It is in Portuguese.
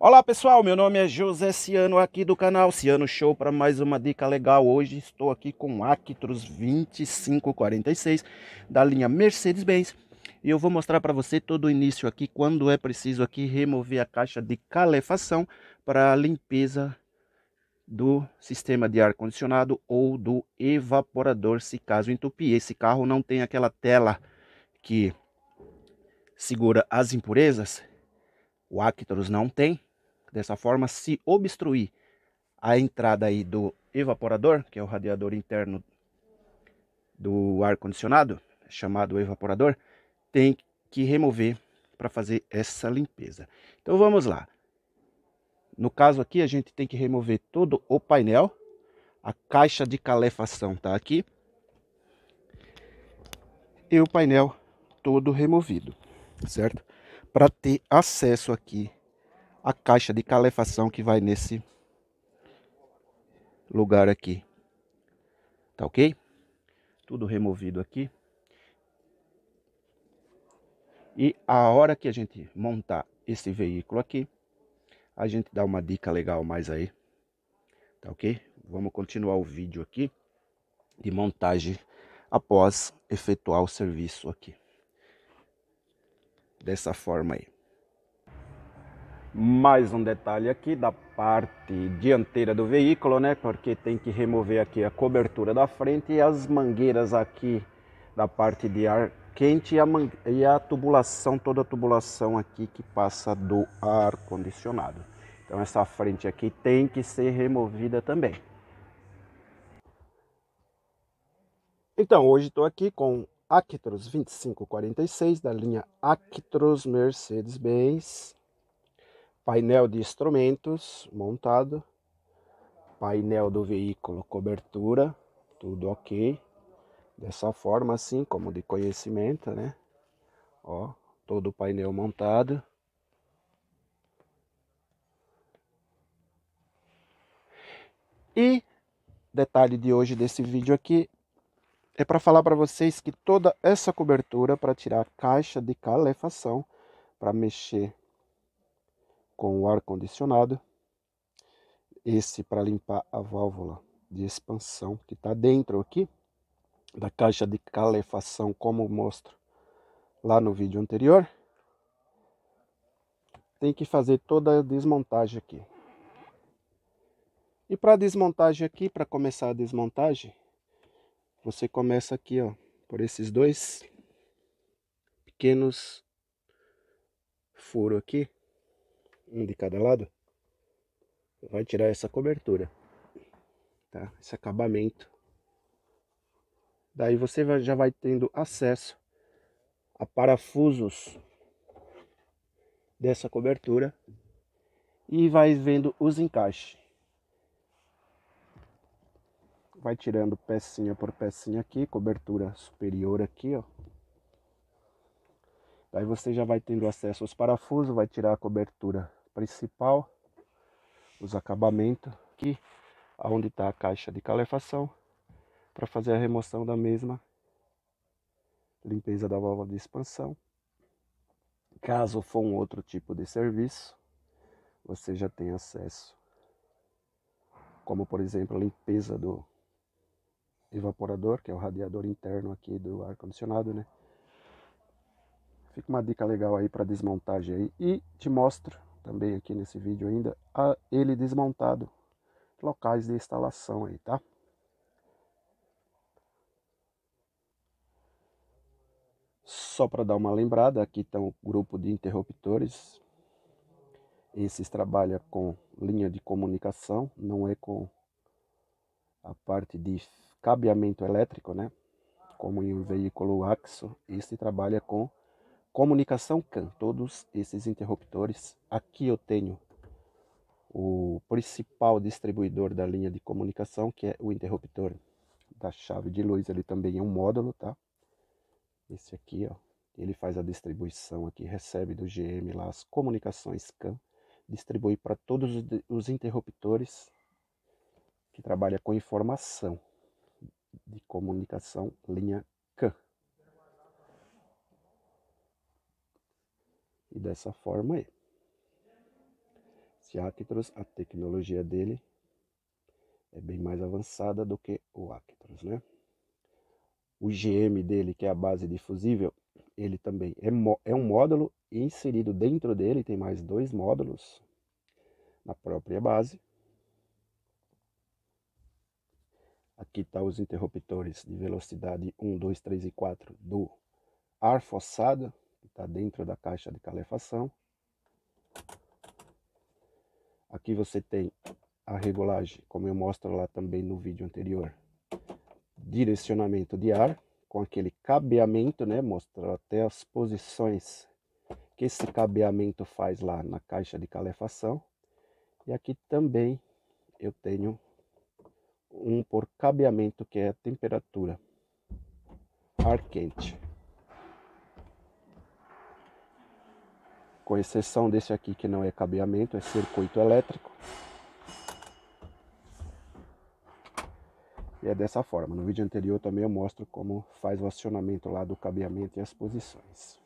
Olá pessoal, meu nome é José Ciano aqui do canal Ciano Show para mais uma dica legal. Hoje estou aqui com o Actros 2546 da linha Mercedes-Benz e eu vou mostrar para você todo o início aqui quando é preciso aqui remover a caixa de calefação para limpeza do sistema de ar condicionado ou do evaporador se caso entupir. Esse carro não tem aquela tela que segura as impurezas o Actarus não tem. Dessa forma, se obstruir a entrada aí do evaporador, que é o radiador interno do ar condicionado, chamado evaporador, tem que remover para fazer essa limpeza. Então vamos lá. No caso aqui, a gente tem que remover todo o painel. A caixa de calefação está aqui. E o painel todo removido, certo? para ter acesso aqui à caixa de calefação que vai nesse lugar aqui. Tá ok? Tudo removido aqui. E a hora que a gente montar esse veículo aqui, a gente dá uma dica legal mais aí. Tá ok? Vamos continuar o vídeo aqui de montagem após efetuar o serviço aqui dessa forma aí. Mais um detalhe aqui da parte dianteira do veículo, né? Porque tem que remover aqui a cobertura da frente e as mangueiras aqui da parte de ar quente e a, e a tubulação, toda a tubulação aqui que passa do ar condicionado. Então essa frente aqui tem que ser removida também. Então hoje estou aqui com Actros 2546 da linha Actros Mercedes-Benz, painel de instrumentos montado, painel do veículo, cobertura, tudo ok, dessa forma assim como de conhecimento, né? Ó, todo o painel montado. E detalhe de hoje desse vídeo aqui é para falar para vocês que toda essa cobertura para tirar a caixa de calefação, para mexer com o ar condicionado, esse para limpar a válvula de expansão que está dentro aqui da caixa de calefação, como mostro lá no vídeo anterior, tem que fazer toda a desmontagem aqui. E para desmontagem aqui, para começar a desmontagem, você começa aqui, ó, por esses dois pequenos furos aqui, um de cada lado, vai tirar essa cobertura, tá? Esse acabamento. Daí você já vai tendo acesso a parafusos dessa cobertura e vai vendo os encaixes vai tirando pecinha por pecinha aqui, cobertura superior aqui, ó. aí você já vai tendo acesso aos parafusos, vai tirar a cobertura principal, os acabamentos aqui, aonde está a caixa de calefação, para fazer a remoção da mesma, limpeza da válvula de expansão. Caso for um outro tipo de serviço, você já tem acesso como por exemplo a limpeza do evaporador, que é o radiador interno aqui do ar-condicionado, né? Fica uma dica legal aí para desmontagem aí. E te mostro também aqui nesse vídeo ainda a ele desmontado. Locais de instalação aí, tá? Só para dar uma lembrada, aqui está o grupo de interruptores. Esses trabalham com linha de comunicação, não é com a parte de cabeamento elétrico, né? como em um veículo AXO, este trabalha com comunicação CAN, todos esses interruptores. Aqui eu tenho o principal distribuidor da linha de comunicação, que é o interruptor da chave de luz, ele também é um módulo, tá? Esse aqui, ó, ele faz a distribuição aqui, recebe do GM lá as comunicações CAN, distribui para todos os interruptores que trabalha com informação de comunicação linha K. E dessa forma aí. É. Esse Actros, a tecnologia dele é bem mais avançada do que o Actros, né? O GM dele, que é a base de fusível, ele também é, é um módulo inserido dentro dele, tem mais dois módulos na própria base que está os interruptores de velocidade 1, 2, 3 e 4 do ar forçado, que está dentro da caixa de calefação. Aqui você tem a regulagem, como eu mostro lá também no vídeo anterior, direcionamento de ar, com aquele cabeamento, né? Mostro até as posições que esse cabeamento faz lá na caixa de calefação. E aqui também eu tenho um por cabeamento, que é a temperatura, ar quente. Com exceção desse aqui que não é cabeamento, é circuito elétrico. E é dessa forma. No vídeo anterior também eu mostro como faz o acionamento lá do cabeamento e as posições.